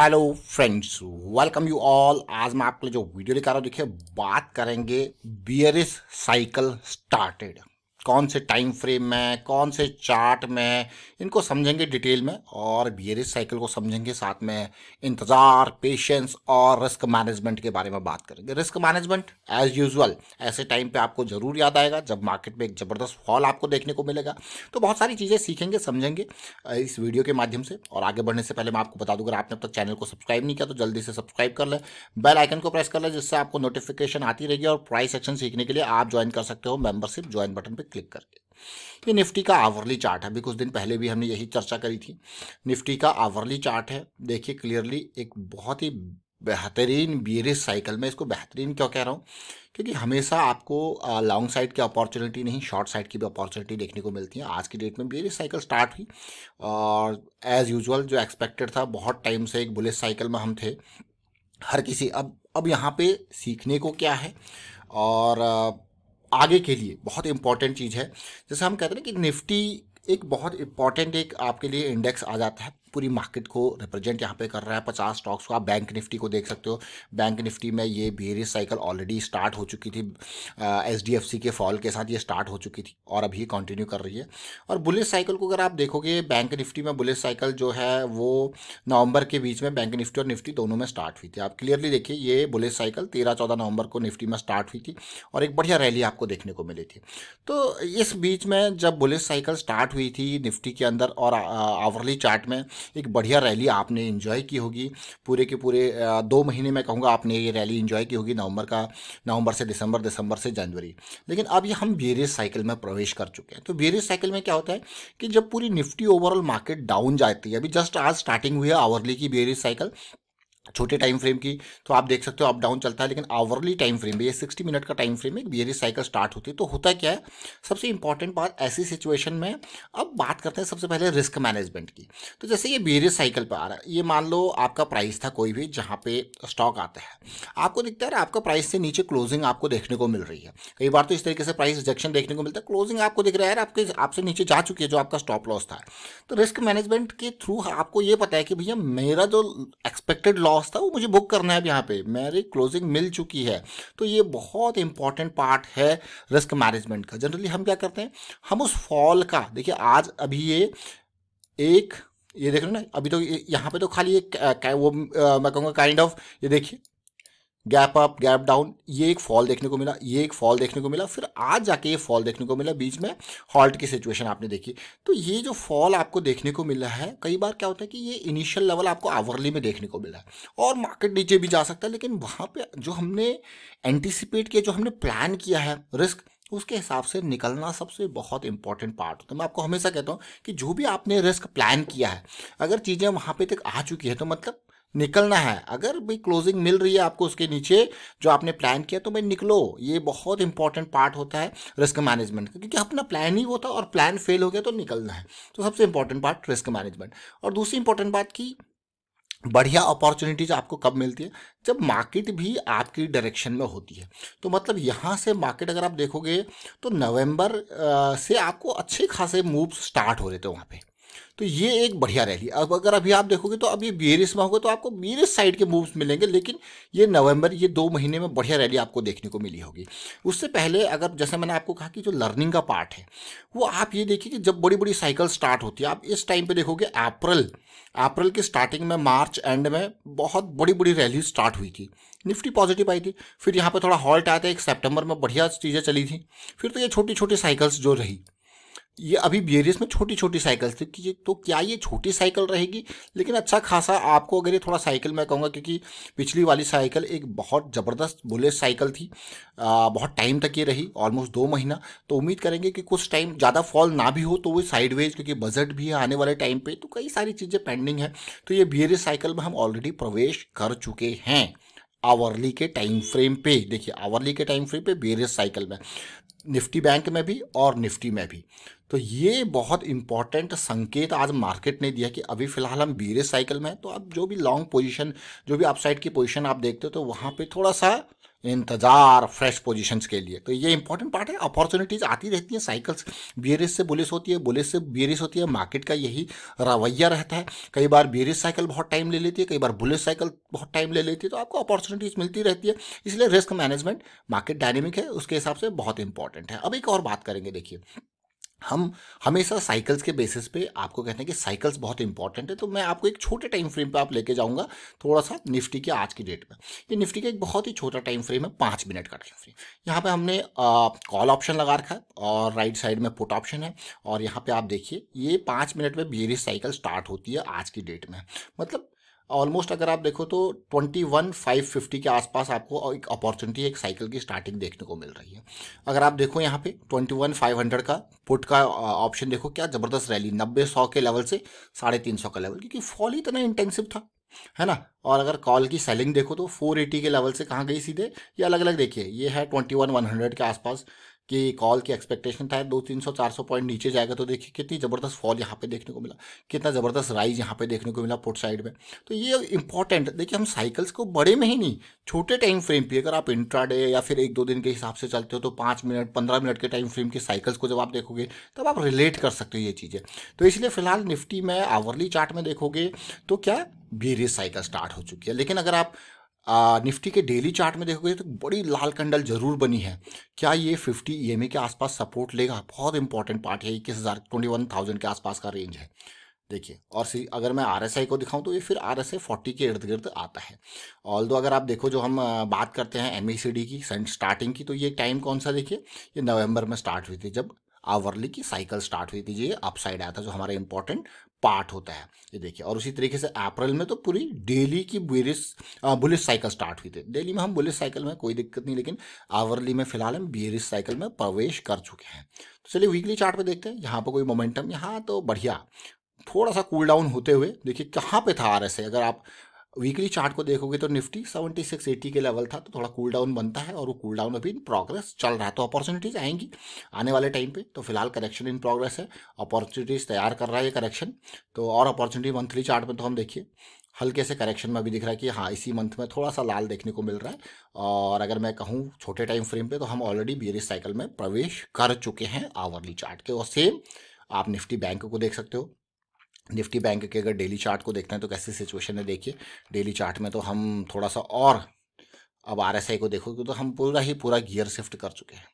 hello friends welcome you all आज मैं आपके लिए जो वीडियो लेकर रहा हूँ देखिए बात करेंगे बियर साइकिल स्टार्टेड कौन से टाइम फ्रेम में कौन से चार्ट में इनको समझेंगे डिटेल में और बियरिस साइकिल को समझेंगे साथ में इंतज़ार पेशेंस और रिस्क मैनेजमेंट के बारे में बात करेंगे रिस्क मैनेजमेंट एज यूजुअल ऐसे टाइम पे आपको ज़रूर याद आएगा जब मार्केट में एक ज़बरदस्त फॉल आपको देखने को मिलेगा तो बहुत सारी चीज़ें सीखेंगे समझेंगे इस वीडियो के माध्यम से और आगे बढ़ने से पहले मैं आपको बता दूँ अगर आपने अब तक चैनल को सब्सक्राइब नहीं किया तो जल्दी से सब्सक्राइब कर लें बेल आइकन को प्रेस कर लें जिससे आपको नोटिफिकेशन आती रहेगी और प्राइस सेक्शन सीखने के लिए आप ज्वाइन कर सकते हो मेम्बरशिप ज्वाइन बटन पर क्लिक करके ये निफ्टी का आवरली चार्ट है अभी कुछ दिन पहले भी हमने यही चर्चा करी थी निफ्टी का आवर्ली चार्ट है देखिए क्लियरली एक बहुत ही बेहतरीन बीरिस साइकिल में इसको बेहतरीन क्यों कह रहा हूँ क्योंकि हमेशा आपको लॉन्ग साइड की अपॉर्चुनिटी नहीं शॉर्ट साइड की भी अपॉर्चुनिटी देखने को मिलती है आज की डेट में बीरिस साइकिल स्टार्ट हुई और एज़ यूजल जो एक्सपेक्टेड था बहुत टाइम से एक बुलेस साइकिल में हम थे हर किसी अब अब यहाँ पे सीखने को क्या है और आगे के लिए बहुत इंपॉर्टेंट चीज़ है जैसे हम कहते हैं कि निफ्टी एक बहुत इंपॉर्टेंट एक आपके लिए इंडेक्स आ जाता है पूरी मार्केट को रिप्रेजेंट यहाँ पे कर रहा है पचास स्टॉक्स को आप बैंक निफ्टी को देख सकते हो बैंक निफ्टी में ये बेरिस साइकिल ऑलरेडी स्टार्ट हो चुकी थी एच के फॉल के साथ ये स्टार्ट हो चुकी थी और अभी कंटिन्यू कर रही है और बुलेट साइकिल को अगर आप देखोगे बैंक निफ्टी में बुलेट साइकिल जो है वो नवंबर के बीच में बैंक निफ्टी और निफ्टी दोनों में स्टार्ट हुई थी आप क्लियरली देखिए ये बुलेट साइकिल तेरह चौदह नवंबर को निफ्टी में स्टार्ट हुई थी और एक बढ़िया रैली आपको देखने को मिली थी तो इस बीच में जब बुलेट साइकिल स्टार्ट हुई थी निफ्टी के अंदर और आवर्ली चार्ट में एक बढ़िया रैली आपने इंजॉय की होगी पूरे के पूरे दो महीने में कहूँगा आपने ये रैली इंजॉय की होगी नवंबर का नवंबर से दिसंबर दिसंबर से जनवरी लेकिन अब ये हम बेरियस साइकिल में प्रवेश कर चुके हैं तो बेरियस साइकिल में क्या होता है कि जब पूरी निफ्टी ओवरऑल मार्केट डाउन जाती है अभी जस्ट आज स्टार्टिंग हुई है आवरली की बेरियस साइकिल छोटे टाइम फ्रेम की तो आप देख सकते हो अप डाउन चलता है लेकिन आवरली टाइम फ्रेम में ये 60 मिनट का टाइम फ्रेम में बियरी साइकिल स्टार्ट होती है तो होता क्या है सबसे इंपॉर्टेंट बात ऐसी सिचुएशन में अब बात करते हैं सबसे पहले रिस्क मैनेजमेंट की तो जैसे ये बियरी साइकिल पर आ रहा है ये मान लो आपका प्राइस था कोई भी जहाँ पे स्टॉक आता है आपको दिखता है आपका प्राइस से नीचे क्लोजिंग आपको देखने को मिल रही है कई बार तो इस तरीके से प्राइस रिजेक्शन देखने को मिलता है क्लोजिंग आपको दिख रहा है आपके आपसे नीचे जा चुकी है जो आपका स्टॉप लॉस था तो रिस्क मैनेजमेंट के थ्रू आपको ये पता है कि भैया मेरा जो एक्सपेक्टेड लॉस लॉस था वो मुझे बुक करना है अब यहाँ पे मेरी क्लोजिंग मिल चुकी है तो ये बहुत इंपॉर्टेंट पार्ट है रिस्क मैनेजमेंट का जनरली हम क्या करते हैं हम उस फॉल का देखिए आज अभी ये एक ये देख रहे हो ना अभी तो यहाँ पे तो खाली एक वो आ, मैं कहूँगा काइंड ऑफ ये देखिए गैप अप गैप डाउन ये एक फॉल देखने को मिला ये एक फॉल देखने को मिला फिर आज जाके ये फॉल देखने को मिला बीच में हॉल्ट की सिचुएशन आपने देखी तो ये जो फॉल आपको देखने को मिला है कई बार क्या होता है कि ये इनिशियल लेवल आपको आवरली में देखने को मिला है और मार्केट नीचे भी जा सकता है लेकिन वहाँ पर जो हमने एंटिसिपेट किया जो हमने प्लान किया है रिस्क उसके हिसाब से निकलना सबसे बहुत इंपॉर्टेंट पार्ट होता है मैं आपको हमेशा कहता हूँ कि जो भी आपने रिस्क प्लान किया है अगर चीज़ें वहाँ पे तक आ चुकी है तो मतलब निकलना है अगर भाई क्लोजिंग मिल रही है आपको उसके नीचे जो आपने प्लान किया तो भाई निकलो ये बहुत इंपॉर्टेंट पार्ट होता है रिस्क मैनेजमेंट का क्योंकि अपना प्लान ही वो था और प्लान फेल हो गया तो निकलना है तो सबसे इंपॉर्टेंट पार्ट रिस्क मैनेजमेंट और दूसरी इंपॉर्टेंट बात की बढ़िया अपॉर्चुनिटीज आपको कब मिलती है जब मार्केट भी आपकी डायरेक्शन में होती है तो मतलब यहाँ से मार्केट अगर आप देखोगे तो नवंबर से आपको अच्छे खासे मूव स्टार्ट हो रहे थे वहाँ पे तो ये एक बढ़िया रैली अब अगर अभी आप देखोगे तो अब ये बीरिस में होगा तो आपको बीरिस साइड के मूव्स मिलेंगे लेकिन ये नवंबर ये दो महीने में बढ़िया रैली आपको देखने को मिली होगी उससे पहले अगर जैसे मैंने आपको कहा कि जो लर्निंग का पार्ट है वो आप ये देखिए कि जब बड़ी बड़ी साइकिल स्टार्ट होती है आप इस टाइम पर देखोगे अप्रैल अप्रैल की स्टार्टिंग में मार्च एंड में बहुत बड़ी बड़ी रैली स्टार्ट हुई थी निफ्टी पॉजिटिव आई थी फिर यहाँ पर थोड़ा हॉल्ट आया था एक सेप्टेम्बर में बढ़िया चीज़ें चली थी फिर तो ये छोटी छोटी साइकिल्स जो रही ये अभी बियरिस में छोटी छोटी साइकिल थी कि तो क्या ये छोटी साइकिल रहेगी लेकिन अच्छा खासा आपको अगर ये थोड़ा साइकिल मैं कहूँगा क्योंकि पिछली वाली साइकिल एक बहुत ज़बरदस्त बुलेट साइकिल थी आ, बहुत टाइम तक ये रही ऑलमोस्ट दो महीना तो उम्मीद करेंगे कि कुछ टाइम ज़्यादा फॉल ना भी हो तो वो साइडवेज क्योंकि बजट भी है आने वाले टाइम पर तो कई सारी चीज़ें पेंडिंग है तो ये बियरिस साइकिल में हम ऑलरेडी प्रवेश कर चुके हैं आवरली के टाइम फ्रेम पे देखिए आवरली के टाइम फ्रेम पे बेरियस साइकिल में निफ्टी बैंक में भी और निफ्टी में भी तो ये बहुत इंपॉर्टेंट संकेत आज मार्केट ने दिया कि अभी फिलहाल हम बीरे साइकिल में हैं तो अब जो भी लॉन्ग पोजीशन जो भी अपसाइड की पोजीशन आप देखते हो तो वहाँ पे थोड़ा सा इंतज़ार फ्रेश पोजीशंस के लिए तो ये इंपॉर्टेंट पार्ट है अपॉर्चुनिटीज़ आती रहती हैं साइकिल्स बियरिस से बुलिस होती है बुलिस से बियरिस होती है मार्केट का यही रवैया रहता है कई बार बियरिस साइकिल बहुत टाइम ले लेती है कई बार बुलिस साइकिल बहुत टाइम ले लेती है तो आपको अपॉर्चुनिटीज़ मिलती रहती है इसलिए रिस्क मैनेजमेंट मार्केट डायनेमिक है उसके हिसाब से बहुत इंपॉर्टेंट है अब एक और बात करेंगे देखिए हम हमेशा साइकिल्स के बेसिस पे आपको कहते हैं कि साइकिल्स बहुत इंपॉर्टेंट है तो मैं आपको एक छोटे टाइम फ्रेम पे आप लेके जाऊंगा थोड़ा सा निफ्टी के आज की डेट में ये निफ्टी का एक बहुत ही छोटा टाइम फ्रेम है पाँच मिनट का टाइम फ्रेम यहाँ पे हमने कॉल ऑप्शन लगा रखा है और राइट साइड में पुट ऑप्शन है और यहाँ पर आप देखिए ये पाँच मिनट में बियरिश साइकिल स्टार्ट होती है आज की डेट में मतलब ऑलमोस्ट अगर आप देखो तो ट्वेंटी वन फाइव फिफ्टी के आसपास आपको एक अपॉर्चुनिटी एक साइकिल की स्टार्टिंग देखने को मिल रही है अगर आप देखो यहाँ पे ट्वेंटी वन फाइव हंड्रेड का पुट का ऑप्शन देखो क्या ज़बरदस्त रैली नब्बे सौ के लेवल से साढ़े तीन सौ का लेवल क्योंकि फॉल ही इतना इंटेंसिव था है ना और अगर कॉल की सेलिंग देखो तो फोर एटी के लेवल से कहाँ गई सीधे ये अलग अलग देखिए ये है ट्वेंटी वन वन हंड्रेड के आसपास कि कॉल की एक्सपेक्टेशन था दो तीन सौ चार सौ पॉइंट नीचे जाएगा तो देखिए कितनी ज़बरदस्त फॉल यहाँ पे देखने को मिला कितना ज़बरदस्त राइज यहाँ पे देखने को मिला पोर्ट साइड में तो ये इंपॉर्टेंट देखिए हम साइकिल्स को बड़े में ही नहीं छोटे टाइम फ्रेम पे अगर आप इंट्राडे या फिर एक दो दिन के हिसाब से चलते हो तो पाँच मिनट पंद्रह मिनट के टाइम फ्रेम की साइकिल्स को जब आप देखोगे तब आप रिलेट कर सकते हो ये चीज़ें तो इसलिए फिलहाल निफ्टी में आवर्ली चार्ट में देखोगे तो क्या बी रेस साइकिल स्टार्ट हो चुकी है लेकिन अगर आप निफ्टी के डेली चार्ट में देखोगे तो बड़ी लाल कंडल जरूर बनी है क्या ये 50 ईएमए e के आसपास सपोर्ट लेगा बहुत इंपॉर्टेंट पार्ट है इक्कीस हज़ार ट्वेंटी वन थाउजेंड के आसपास का रेंज है देखिए और सी अगर मैं आरएसआई को दिखाऊं तो ये फिर आरएसआई फोर्टी के इर्द गिर्द आता है ऑल दो अगर आप देखो जो हम बात करते हैं एम e की स्टार्टिंग की तो ये टाइम कौन सा देखिए ये नवंबर में स्टार्ट हुई थी जब आवरली की साइकिल स्टार्ट हुई थी ये अपसाइड आया था जो हमारा इंपॉर्टेंट पार्ट होता है ये देखिए और उसी तरीके से अप्रैल में तो पूरी डेली की बेरिस बुलिस साइकिल स्टार्ट हुई थी डेली में हम बुलिस साइकिल में कोई दिक्कत नहीं लेकिन आवरली में फिलहाल हम बीरिस साइकिल में प्रवेश कर चुके हैं तो चलिए वीकली चार्ट पे देखते हैं यहाँ पर कोई मोमेंटम यहाँ तो बढ़िया थोड़ा सा कूल डाउन होते हुए देखिए कहाँ पे था आर अगर आप वीकली चार्ट को देखोगे तो निफ्टी सेवेंटी सिक्स एटी के लेवल था तो थोड़ा कूल डाउन बनता है और वो कूल डाउन अभी इन प्रोग्रेस चल रहा है तो अपॉर्चुनिटीज आएंगी आने वाले टाइम पे तो फिलहाल करेक्शन इन प्रोग्रेस है अपॉर्चुनिटीज तैयार कर रहा है ये करेक्शन तो और अपॉर्चुनिटी मंथली चार्ट में तो हम देखिए हल्के से करेक्शन में अभी दिख रहा है कि हाँ इसी मंथ में थोड़ा सा लाल देखने को मिल रहा है और अगर मैं कहूँ छोटे टाइम फ्रेम पे तो हम ऑलरेडी बियरिस साइकिल में प्रवेश कर चुके हैं आवरली चार्ट के और सेम आप निफ्टी बैंक को देख सकते हो निफ्टी बैंक के अगर डेली चार्ट को देखते हैं तो कैसी सिचुएशन है देखिए डेली चार्ट में तो हम थोड़ा सा और अब आर एस आई को देखोगे तो हम पूरा ही पूरा गियर शिफ्ट कर चुके हैं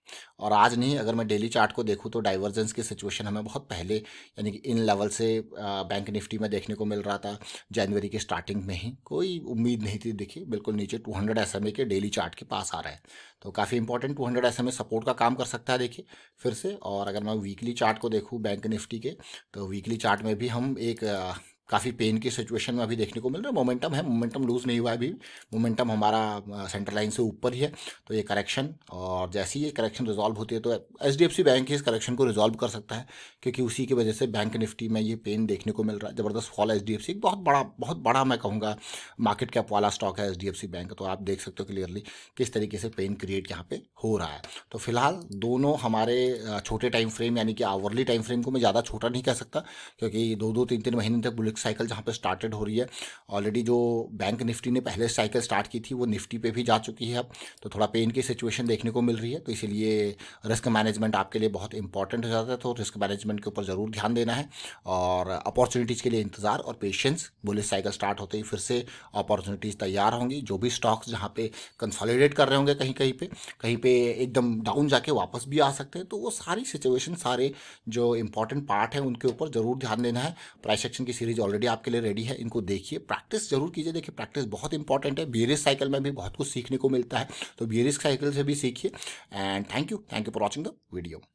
और आज नहीं अगर मैं डेली चार्ट को देखूँ तो डाइवर्जेंस की सिचुएशन हमें बहुत पहले यानी कि इन लेवल से बैंक निफ्टी में देखने को मिल रहा था जनवरी के स्टार्टिंग में ही कोई उम्मीद नहीं थी देखिए बिल्कुल नीचे टू हंड्रेड एस के डेली चार्ट के पास आ रहा है तो काफ़ी important two hundred S support का काम कर सकता है देखिए फिर से और अगर मैं वीकली चार्ट को देखूँ बैंक निफ्टी के तो वीकली चार्ट में भी हम एक काफ़ी पेन की सिचुएशन में अभी देखने को मिल रहा है मोमेंटम है मोमेंटम लूज़ नहीं हुआ है अभी मोमेंटम हमारा सेंटर लाइन से ऊपर ही है तो ये करेक्शन और जैसे ही ये करेक्शन रिजॉल्व होती है तो H D F C bank ही इस करेक्शन को रिजॉल्व कर सकता है क्योंकि उसी की वजह से बैंक निफ्टी में ये पेन देखने को मिल रहा है ज़बरदस्त फॉल एच डी एफ़ एक बहुत बड़ा बहुत बड़ा मैं कहूँगा मार्केट कैप वाला स्टॉक है H D F C bank तो आप देख सकते हो क्लियरली किस तरीके से पेन क्रिएट यहाँ पर हो रहा है तो फिलहाल दोनों हमारे छोटे टाइम फ्रेम यानी कि आवरली टाइम फ्रेम को मैं ज़्यादा छोटा नहीं कह सकता क्योंकि दो दो तीन तीन महीने तक बुलेट एक साइकिल जहाँ पे स्टार्टेड हो रही है ऑलरेडी जो बैंक निफ्टी ने पहले साइकिल स्टार्ट की थी वो निफ्टी पे भी जा चुकी है अब तो थोड़ा पेन की सिचुएशन देखने को मिल रही है तो इसीलिए रिस्क मैनेजमेंट आपके लिए बहुत इंपॉर्टेंट हो जाता है तो रिस्क मैनेजमेंट के ऊपर ज़रूर ध्यान देना है और अपॉर्चुनिटीज़ के लिए इंतज़ार और पेशेंस बोले साइकिल स्टार्ट होते ही फिर से अपॉर्चुनिटीज़ तैयार होंगी जो भी स्टॉक्स जहाँ पे कंसोलिडेट कर रहे होंगे कहीं कहीं पे कहीं पे एकदम डाउन जाके वापस भी आ सकते हैं तो वो सारी सिचुएशन सारे जो इंपॉर्टेंट पार्ट है उनके ऊपर ज़रूर ध्यान देना है प्राइस एक्शन की सीरीज ऑलरेडी आपके लिए रेडी है इनको देखिए प्रैक्टिस जरूर कीजिए देखिए प्रैक्टिस बहुत इंपॉर्टेंट है बियरिस साइकिल में भी बहुत कुछ सीखने को मिलता है तो बियरिस साइकिल से भी सीखिए and thank you thank you for watching the video